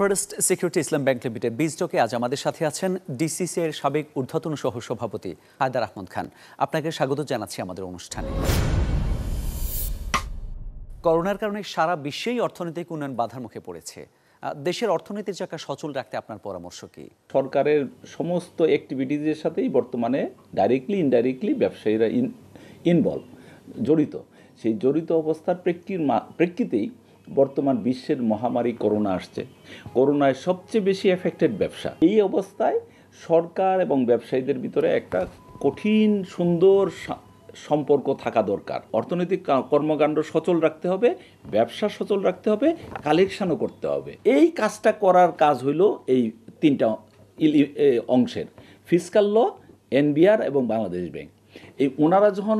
first security Islam bank limited বিজটকে আজ আমাদের সাথে আছেন ডিসিসি এর সাবেক ঊর্ধ্বতন সহ সভাপতি হায়দার আহমদ খান আপনাকে স্বাগত জানাচ্ছি আমাদের অনুষ্ঠানে করোনার কারণে সারা বিশ্বেই অর্থনৈতিক উন্নয়ন বাধার মুখে পড়েছে দেশের অর্থনীতির চাকা সচল রাখতে আপনার পরামর্শ কি সরকারের সমস্ত অ্যাক্টিভিটিজের সাথেই বর্তমানে ডাইরেক্টলি ইনডাইরেক্টলি ব্যবসায়ীরা ইনভলভ জড়িত সেই জড়িত অবস্থার প্রেক্ষির প্রেক্ষিতেই বর্তমান বিশ্বের মহামারী করোনা আসছে করোনায় সবচেয়ে বেশি এফেক্টেড ব্যবসা এই অবস্থায় সরকার এবং ব্যবসায়ীদের ভিতরে একটা কঠিন সুন্দর সম্পর্ক থাকা দরকার অর্থনৈতিক কর্মকাণ্ড সচল রাখতে হবে ব্যবসা সচল রাখতে হবে কালেকশানও করতে হবে এই কাজটা করার কাজ হইল এই তিনটা অংশের ফিসকাল ল এনবিআর এবং বাংলাদেশ ব্যাংক এই ওনারা যখন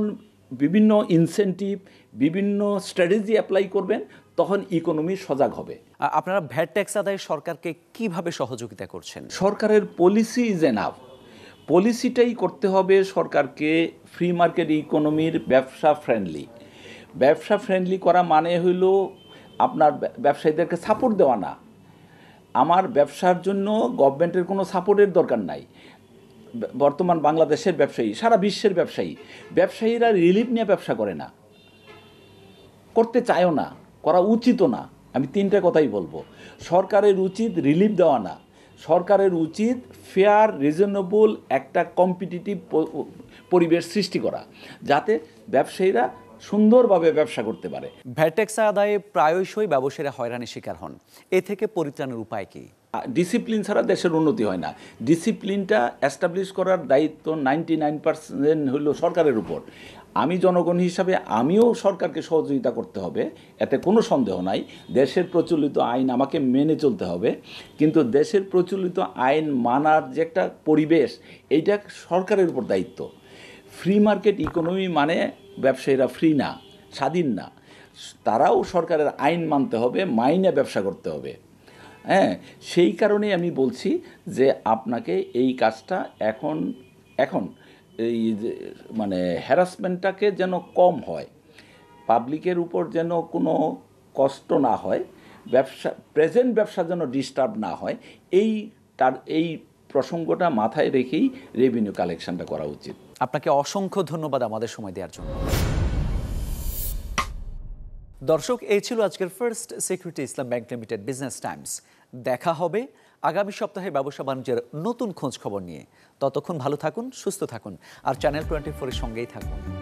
বিভিন্ন ইনসেন্টিভ বিভিন্ন স্ট্র্যাটেজি অ্যাপ্লাই করবেন তখন ইকোনমি সজাগ হবে আপনারা ভ্যাট ট্যাক্স আদায়ে সরকারকে কিভাবে সহযোগিতা করছেন সরকারের পলিসি ইজ এনাফ পলিসিটাই করতে হবে সরকারকে ফ্রি মার্কেট ইকোনমির ব্যবসা ফ্রেন্ডলি ব্যবসা ফ্রেন্ডলি করা মানে হইল আপনার ব্যবসায়ীদেরকে সাপোর্ট দেওয়া না আমার ব্যবসার জন্য গভর্নমেন্টের কোনো সাপোর্টের দরকার নাই বর্তমান বাংলাদেশের ব্যবসায়ী সারা বিশ্বের ব্যবসায়ী ব্যবসায়ীরা রিলিফ নিয়ে ব্যবসা করে না করতে চায়ও না করা উচিতও না আমি তিনটা কথাই বলবো সরকারের উচিত রিলিফ দেওয়া না সরকারের উচিত ফেয়ার রিজনেবল একটা কম্পিটিটিভ পরিবেশ সৃষ্টি করা যাতে ব্যবসায়ীরা সুন্দরভাবে ব্যবসা করতে পারে ভ্যাটেক্স আদায়ে প্রায়শই ব্যবসায়ীরা হয়রানির শিকার হন এ থেকে পরিত্রাণের উপায় কী ডিসিপ্লিন ছাড়া দেশের উন্নতি হয় না ডিসিপ্লিনটা অ্যাস্টাবলিশ করার দায়িত্ব নাইনটি নাইন পার্সেন্ট হলো সরকারের উপর আমি জনগণ হিসাবে আমিও সরকারকে সহযোগিতা করতে হবে এতে কোনো সন্দেহ নাই দেশের প্রচলিত আইন আমাকে মেনে চলতে হবে কিন্তু দেশের প্রচলিত আইন মানার যে একটা পরিবেশ এইটা সরকারের উপর দায়িত্ব ফ্রি মার্কেট ইকোনমি মানে ব্যবসায়ীরা ফ্রি না স্বাধীন না তারাও সরকারের আইন মানতে হবে মাইনে ব্যবসা করতে হবে হ্যাঁ সেই কারণে আমি বলছি যে আপনাকে এই কাজটা এখন এখন এই মানে হ্যারাসমেন্টটাকে যেন কম হয় পাবলিকের উপর যেন কোনো কষ্ট না হয় ব্যবসা প্রেজেন্ট ব্যবসা যেন ডিস্টার্ব না হয় এই তার এই প্রসঙ্গটা মাথায় রেখেই রেভিনিউ কালেকশনটা করা উচিত আপনাকে অসংখ্য ধন্যবাদ আমাদের সময় দেওয়ার জন্য দর্শক এই ছিল আজকের first security Islam bank limited Business Times দেখা হবে আগামী সপ্তাহে ব্যবসা বাণিজ্যের নতুন খোঁজ খবর নিয়ে ততক্ষণ ভালো থাকুন সুস্থ থাকুন আর চ্যানেল টোয়েন্টি ফোরের সঙ্গেই থাকুন